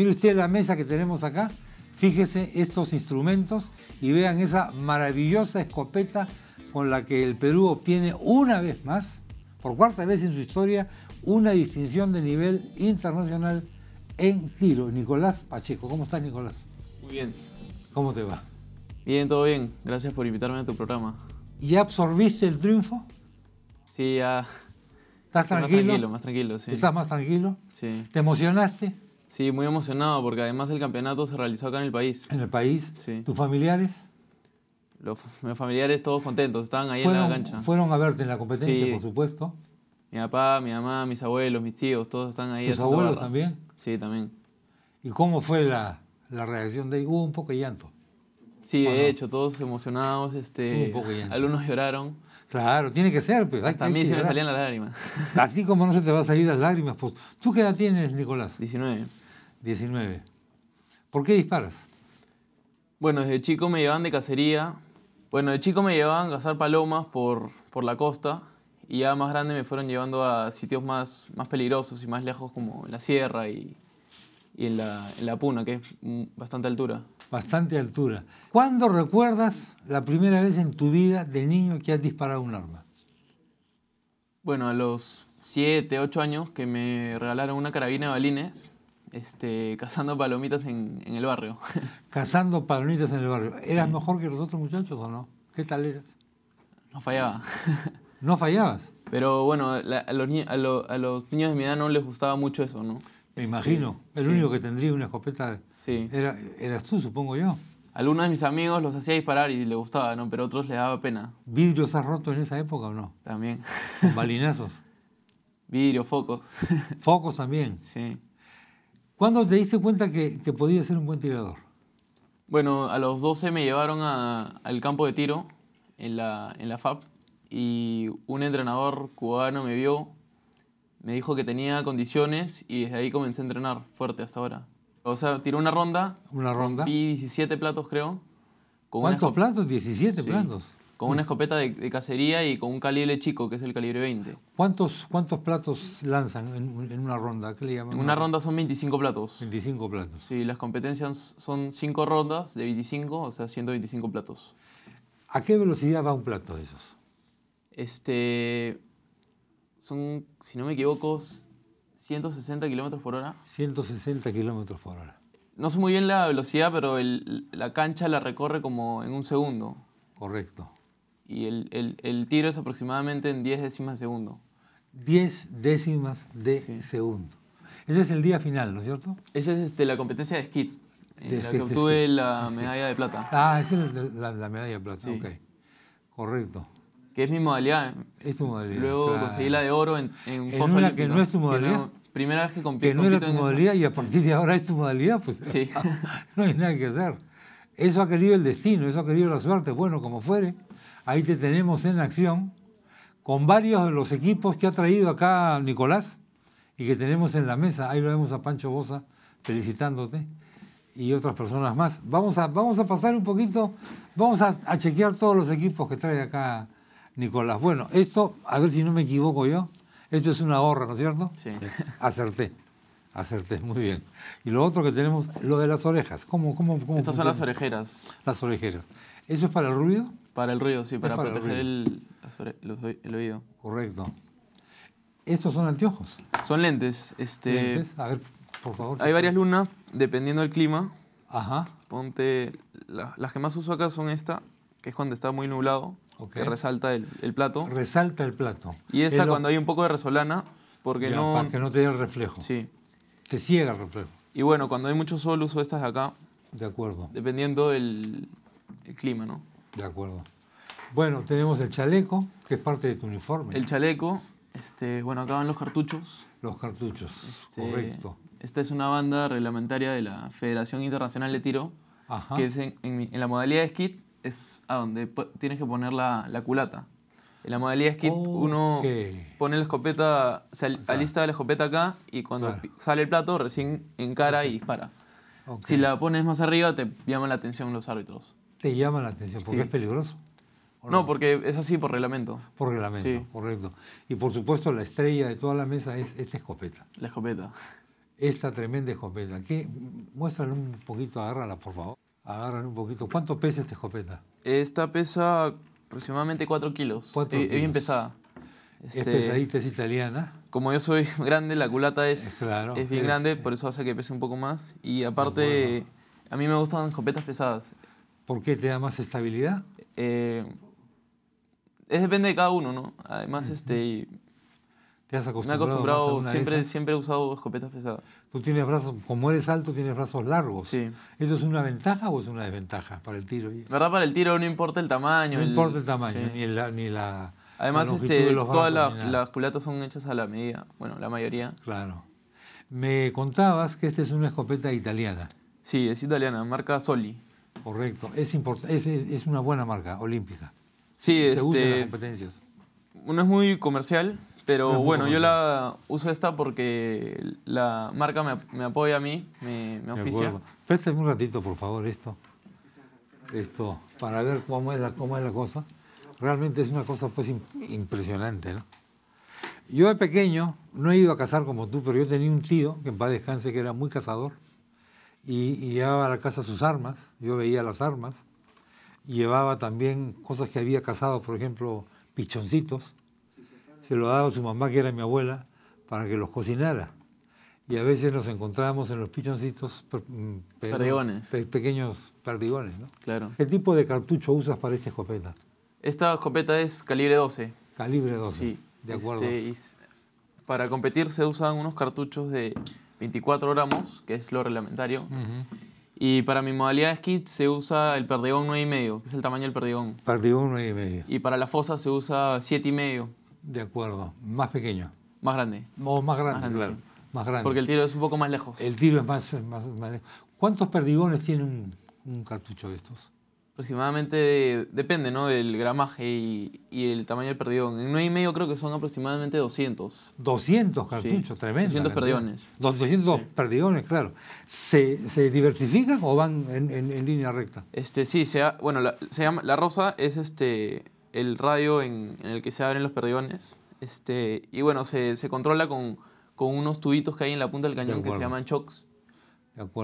Mire usted la mesa que tenemos acá, fíjese estos instrumentos y vean esa maravillosa escopeta con la que el Perú obtiene una vez más, por cuarta vez en su historia, una distinción de nivel internacional en tiro. Nicolás Pacheco, ¿cómo estás Nicolás? Muy bien. ¿Cómo te va? Bien, todo bien. Gracias por invitarme a tu programa. ¿Ya absorbiste el triunfo? Sí, ya. ¿Estás tranquilo? Más tranquilo, más tranquilo, sí. ¿Estás más tranquilo? Sí. ¿Te emocionaste? Sí, muy emocionado porque además el campeonato se realizó acá en el país. ¿En el país? Sí. ¿Tus familiares? Los, mis familiares todos contentos, estaban ahí en la cancha. Fueron a verte en la competencia, por supuesto. Mi papá, mi mamá, mis abuelos, mis tíos, todos están ahí. ¿Tus abuelos también? Sí, también. ¿Y cómo fue la, reacción de ahí? Hubo un poco de llanto. Sí, de hecho, todos emocionados, este, Hubo algunos lloraron. Claro, tiene que ser. Pues. También a mí se me salían las lágrimas. A como no se te van a salir las lágrimas. Pues, ¿Tú qué edad tienes, Nicolás? 19. 19. ¿Por qué disparas? Bueno, desde chico me llevaban de cacería. Bueno, de chico me llevaban a cazar palomas por, por la costa y ya más grande me fueron llevando a sitios más, más peligrosos y más lejos como la sierra y, y en, la, en, la, puna, que es bastante altura. Bastante altura. ¿Cuándo recuerdas la primera vez en tu vida de niño que has disparado un arma? Bueno, a los 7, 8 años que me regalaron una carabina de balines este, cazando palomitas en, el barrio. Cazando palomitas en el barrio. ¿Eras mejor que los otros muchachos o no? ¿Qué tal eras? No fallaba. ¿No fallabas? Pero bueno, a, los, niños de mi edad no les gustaba mucho eso, ¿no? Me este, imagino. El único que tendría una escopeta sí. era, eras tú, supongo yo. Algunos de mis amigos los hacía disparar y le gustaba, ¿no? Pero otros le daba pena. ¿Vidrios has roto en esa época o no? También. balinazos? Vidrio, focos. ¿Focos también? Sí. ¿Cuándo te diste cuenta que, que podías ser un buen tirador? Bueno, a los 12 me llevaron al campo de tiro en la, en la FAP y un entrenador cubano me vio, me dijo que tenía condiciones y desde ahí comencé a entrenar fuerte hasta ahora. O sea, tiró una ronda. Una ronda. Y 17 platos, creo. ¿Cuántos platos? 17 platos. Con una escopeta de, cacería y con un calibre chico, que es el calibre 20. ¿Cuántos, cuántos platos lanzan en, una ronda? ¿Qué le llaman? En una ronda son 25 platos. 25 platos. Sí, las competencias son 5 rondas de 25, o sea, 125 platos. ¿A qué velocidad va un plato de esos? Este. Son, si no me equivoco, 160 kilómetros por hora. 160 kilómetros por hora. No sé muy bien la velocidad, pero el, la cancha la recorre como en un segundo. Correcto y el, el, el, tiro es aproximadamente en 10 décimas de segundo. 10 décimas de segundo. Ese es el día final, ¿no es cierto? Esa es este, la competencia de skit, en eh, la que obtuve la medalla de plata. Ah, esa es la, medalla de plata, sí. ok. Correcto. Que es mi modalidad. Es tu modalidad. Luego conseguí la de oro en, en, en fosa una que no es tu modalidad. primera vez que compito. Que no era tu modalidad y a partir de ahora es tu modalidad, pues. Sí. no hay nada que hacer. Eso ha querido el destino, eso ha querido la suerte, bueno, como fuere. Ahí te tenemos en acción con varios de los equipos que ha traído acá Nicolás y que tenemos en la mesa. Ahí lo vemos a Pancho Bosa felicitándote y otras personas más. Vamos a, vamos a pasar un poquito, vamos a, chequear todos los equipos que trae acá Nicolás. Bueno, esto, a ver si no me equivoco yo, esto es una gorra, ¿no es cierto? Sí. Acerté. Acerté, muy bien. Y lo otro que tenemos, lo de las orejas. ¿Cómo, cómo, Estas son las orejeras. Las orejeras. ¿Eso es para el ruido? Para el ruido, sí, para, proteger el, oído. Correcto. Estos son anteojos. Son lentes. Este, lentes. A ver, por favor. Hay varias lunas, dependiendo del clima. Ajá. Ponte. las que más uso acá son esta, que es cuando está muy nublado, que resalta el, plato. Resalta el plato. Y esta cuando hay un poco de resolana, porque no. Para que no te el reflejo. Sí. Te ciega el reflejo. Y bueno, cuando hay mucho sol uso estas de acá. De acuerdo. Dependiendo del clima, ¿no? De acuerdo. Bueno, tenemos el chaleco, que es parte de tu uniforme. El chaleco, este, bueno, acá van los cartuchos. Los cartuchos, este, correcto. Esta es una banda reglamentaria de la Federación Internacional de Tiro, que es en, la modalidad de skit es a donde tienes que poner la, culata. En la modalidad de uno pone la escopeta, se alista la escopeta acá y cuando sale el plato recién encara y dispara. Si la pones más arriba te llama la atención los árbitros te llama la atención, porque es peligroso. No, porque es así por reglamento. Por reglamento, correcto. Y por supuesto la estrella de toda la mesa es esta escopeta. La escopeta. Esta tremenda escopeta. ¿Qué? Muéstrale un poquito, agárrala por favor. Agárrala un poquito. ¿Cuánto pesa esta escopeta? Esta pesa aproximadamente 4 kilos. 4 Es bien pesada. es este, pesadita, es italiana. Como yo soy grande, la culata es, es bien grande, por eso hace que pese un poco más. Y aparte, a mí me gustan escopetas pesadas. ¿Por qué te da más estabilidad? Eh, es depende de cada uno, ¿no? Además, este... ¿Te has acostumbrado? Me he acostumbrado, siempre, he usado escopetas pesadas. Tú tienes brazos, como eres alto, tienes brazos largos. Sí. ¿Eso es una ventaja o es una desventaja para el tiro? verdad, para el tiro no importa el tamaño. No importa el tamaño, ni, la, Además, este, todas las culatas son hechas a la medida, bueno, la mayoría. Claro. Me contabas que esta es una escopeta italiana. Sí, es italiana, marca Soli. Correcto, es, es, es una buena marca olímpica. Sí, Se usa en este, competencias. No es muy comercial, pero bueno, yo la uso esta porque la marca me, apoya a mí, me, me auspicia. Préstame un ratito, por favor, esto. Esto, para ver cómo es la, cómo es la cosa. Realmente es una cosa pues impresionante, ¿no? Yo de pequeño no he ido a cazar como tú, pero yo tenía un tío que en paz descanse que era muy cazador y, llevaba a la casa sus armas, yo veía las armas, llevaba también cosas que había cazado, por ejemplo, pichoncitos, se lo daba a su mamá, que era mi abuela, para que los cocinara. Y a veces nos encontrábamos en los pichoncitos mm, pequeños perdigones. ¿no? Claro. ¿Qué tipo de cartucho usas para esta escopeta? Esta escopeta es calibre 12. Calibre 12. De acuerdo. Este, para competir se usan unos cartuchos de 24 gramos, que es lo reglamentario. Y para mi modalidad de skit se usa el perdigón 9,5, que es el tamaño del perdigón. Perdigón 9,5. Y para la fosa se usa 7,5. De acuerdo, más pequeño. Más grande. O más grande, más grande Porque el tiro es un poco más lejos. El tiro es más, lejos. ¿Cuántos perdigones tiene un cartucho de estos? aproximadamente, depende, ¿no? Del gramaje y, el tamaño del perdión. En 9 y medio creo que son aproximadamente 200. 200 cartuchos, tremendo. 200 perdigones. 200 claro. ¿Se, ¿Se, diversifican o van en, línea recta? Este, sí, se bueno, la, se llama, la rosa es este, el radio en, el que se abren los perdigones. Este, y bueno, se, controla con, con unos tubitos que hay en la punta del cañón que se llaman shocks.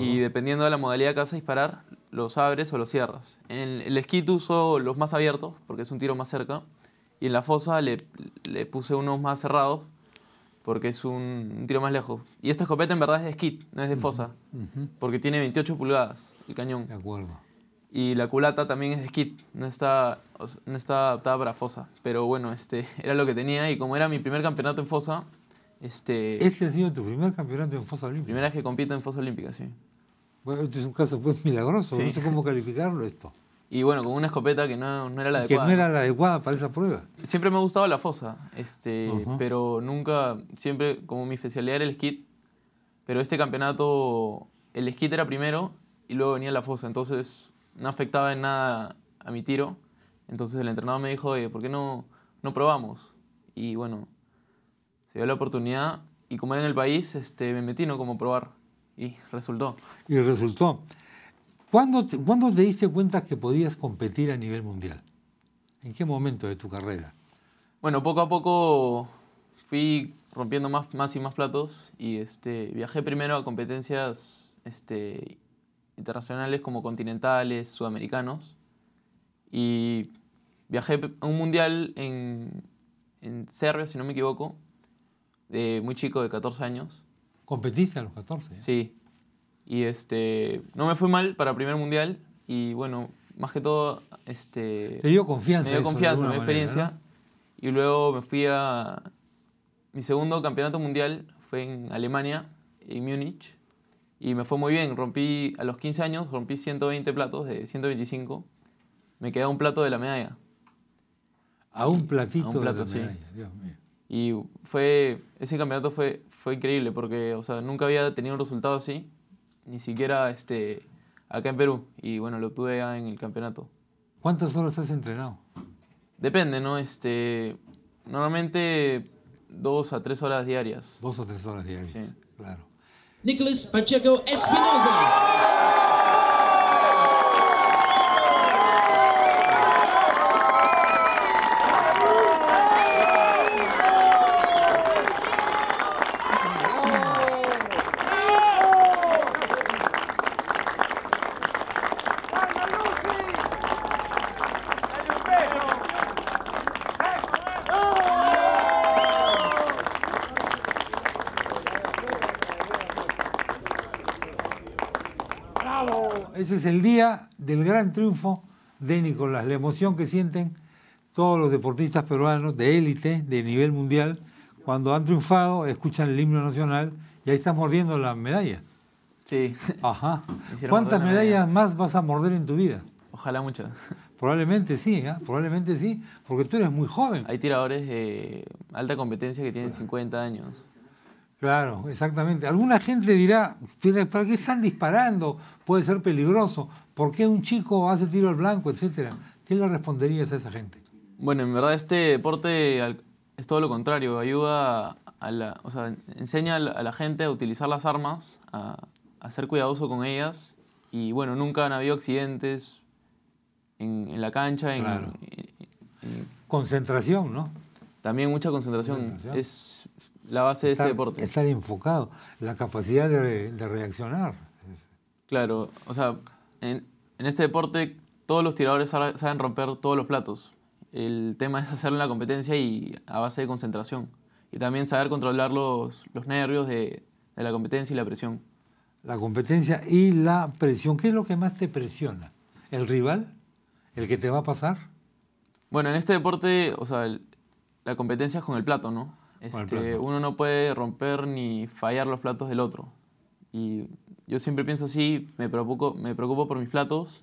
Y dependiendo de la modalidad que vas a disparar, los abres o los cierras. En el esquí uso los más abiertos, porque es un tiro más cerca. Y en la fosa le, le puse unos más cerrados, porque es un, tiro más lejos. Y esta escopeta en verdad es de esquí no es de fosa, porque tiene 28 pulgadas el cañón. De acuerdo. Y la culata también es de esquí no está, no está adaptada para fosa. Pero bueno, este, era lo que tenía y como era mi primer campeonato en fosa, este, este ha sido tu primer campeonato en fosa olímpica. Primera vez que compito en fosa olímpica, sí. Bueno, este es un caso pues, milagroso, no sé cómo calificarlo esto. Y bueno, con una escopeta que no, era la adecuada. Que no era la adecuada para esa prueba. Siempre me ha gustado la fosa, este, pero nunca, siempre como mi especialidad era el skit, pero este campeonato, el skit era primero y luego venía la fosa, entonces no afectaba en nada a mi tiro. Entonces el entrenador me dijo, oye, ¿por qué no, no probamos? Y bueno, se dio la oportunidad y como era en el país, este, me metí, ¿no? Como probar. Y resultó. Y resultó. ¿Cuándo te, ¿Cuándo te diste cuenta que podías competir a nivel mundial? ¿En qué momento de tu carrera? Bueno, poco a poco fui rompiendo más, más y más platos y este, viajé primero a competencias este, internacionales como continentales, sudamericanos. Y viajé a un mundial en, en Serbia, si no me equivoco, muy chico, de 14 años. ¿Competiste a los 14? ¿eh? Sí. Y este, no me fue mal para primer mundial y bueno, más que todo... Este, Te dio confianza. Me dio confianza, me experiencia. Y luego me fui a... Mi segundo campeonato mundial fue en Alemania, en Múnich. Y me fue muy bien. Rompí, a los 15 años, rompí 120 platos de 125. Me quedaba un plato de la medalla. A un platito. de la medalla, Dios mío. Y fue, ese campeonato fue, fue increíble porque, o sea, nunca había tenido un resultado así, ni siquiera este, acá en Perú. Y bueno, lo tuve en el campeonato. ¿Cuántas horas has entrenado? Depende, ¿no? Este, normalmente dos a tres horas diarias. Dos a tres horas diarias, sí. claro. Nicolás Pacheco Espinosa. Ese es el día del gran triunfo de Nicolás, la emoción que sienten todos los deportistas peruanos de élite, de nivel mundial, cuando han triunfado, escuchan el himno nacional y ahí están mordiendo la medalla. Sí. Ajá. ¿Cuántas medallas más vas a morder en tu vida? Ojalá muchas. Probablemente sí, ¿eh? probablemente sí, porque tú eres muy joven. Hay tiradores de alta competencia que tienen 50 años. Claro, exactamente. Alguna gente dirá, ¿para qué están disparando? Puede ser peligroso. ¿Por qué un chico hace tiro al blanco, etcétera? ¿Qué le responderías a esa gente? Bueno, en verdad este deporte es todo lo contrario. Ayuda a la, o sea, enseña a la gente a utilizar las armas, a, ser cuidadoso con ellas. Y bueno, nunca han habido accidentes en, la cancha. En, concentración, ¿no? También mucha concentración. concentración. Es la base de este deporte. Estar enfocado, la capacidad de, reaccionar. Claro, o sea, en, este deporte todos los tiradores saben romper todos los platos. El tema es hacerlo en la competencia y a base de concentración. Y también saber controlar los, los nervios de, la competencia y la presión. La competencia y la presión. ¿Qué es lo que más te presiona? ¿El rival? ¿El que te va a pasar? Bueno, en este deporte, o sea, la competencia es con el plato, ¿no? Este, uno no puede romper ni fallar los platos del otro. Y yo siempre pienso así, me preocupo, me preocupo por mis platos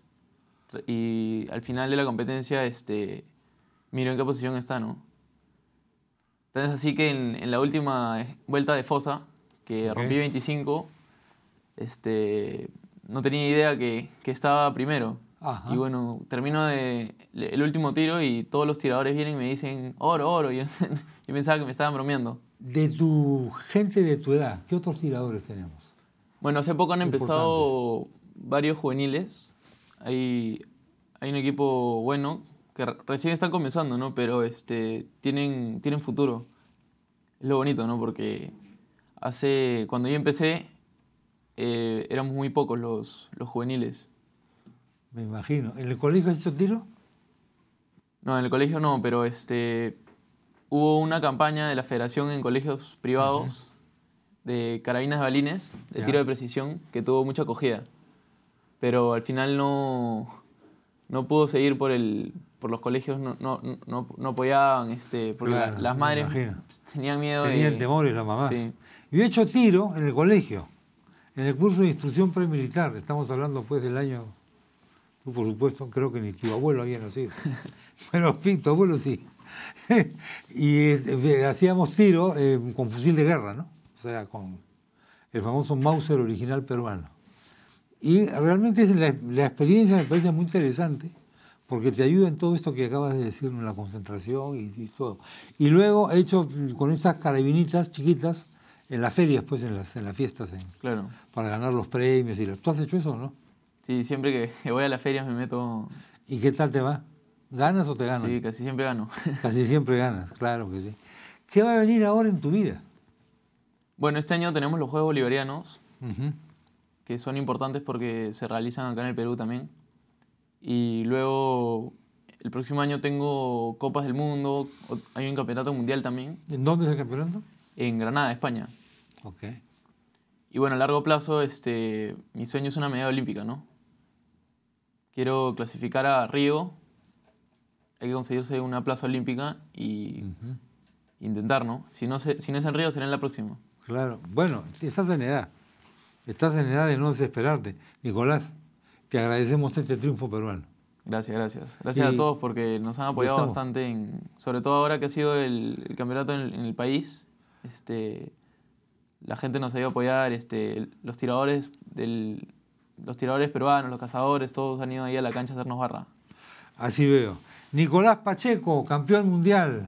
y al final de la competencia este, miro en qué posición está, ¿no? Entonces así que en, la última eh, vuelta de fosa, que rompí 25, este, no tenía idea que estaba primero. Y bueno, termino de el último tiro y todos los tiradores vienen y me dicen, oro, oro. Y yo, pensaba que me estaban bromeando. De tu gente de tu edad, ¿qué otros tiradores tenemos? Bueno, hace poco han empezado varios juveniles. Hay, un equipo bueno que recién están comenzando, ¿no? Pero este, tienen, tienen futuro. Es lo bonito, ¿no? Porque hace, cuando yo empecé, eh, éramos muy pocos los, los juveniles. Me imagino. ¿En el colegio has hecho tiro? No, en el colegio no, pero este hubo una campaña de la federación en colegios privados de carabinas de balines, de tiro de precisión, que tuvo mucha acogida. Pero al final no, no pudo seguir por el por los colegios no, no, no, apoyaban este porque las madres tenían miedo tenían y, temores las mamás sí. yo he hecho tiro en el colegio en el curso de instrucción premilitar estamos hablando pues del año yo, por supuesto, creo que ni tu abuelo había nacido. Bueno, tu abuelo sí. y este, hacíamos tiro eh, con fusil de guerra, ¿no? O sea, con el famoso Mauser original peruano. Y realmente la, la experiencia me parece muy interesante porque te ayuda en todo esto que acabas de decir, en la concentración y, todo. Y luego he hecho mm, con esas carabinitas chiquitas en las ferias, pues en las, en las fiestas, claro. para ganar los premios. y ¿Tú has hecho eso no? Sí, siempre que voy a las ferias me meto. ¿Y qué tal te va? ¿Ganas o te ganas? Sí, casi siempre gano. casi siempre ganas, claro que sí. ¿Qué va a venir ahora en tu vida? Bueno, este año tenemos los Juegos Bolivarianos, que son importantes porque se realizan acá en el Perú también. Y luego el próximo año tengo Copas del Mundo, hay un campeonato mundial también. ¿En dónde es el campeonato? En Granada, España. Ok. Y bueno, a largo plazo, este, mi sueño es una medalla olímpica, ¿no? quiero clasificar a Río, hay que conseguirse una plaza olímpica y intentar, ¿no? Si no, se, si no es en Río, será en la próxima. Claro, bueno, estás en edad, estás en edad de no desesperarte. Nicolás, te agradecemos este triunfo peruano. Gracias, gracias. Gracias a todos porque nos han apoyado bastante, en, sobre todo ahora que ha sido el, campeonato en el, país. Este, la gente nos ha ido a apoyar, este, los tiradores del, los tiradores peruanos, los cazadores, todos han ido ahí a la cancha a hacernos barra. Así veo. Nicolás Pacheco, campeón mundial.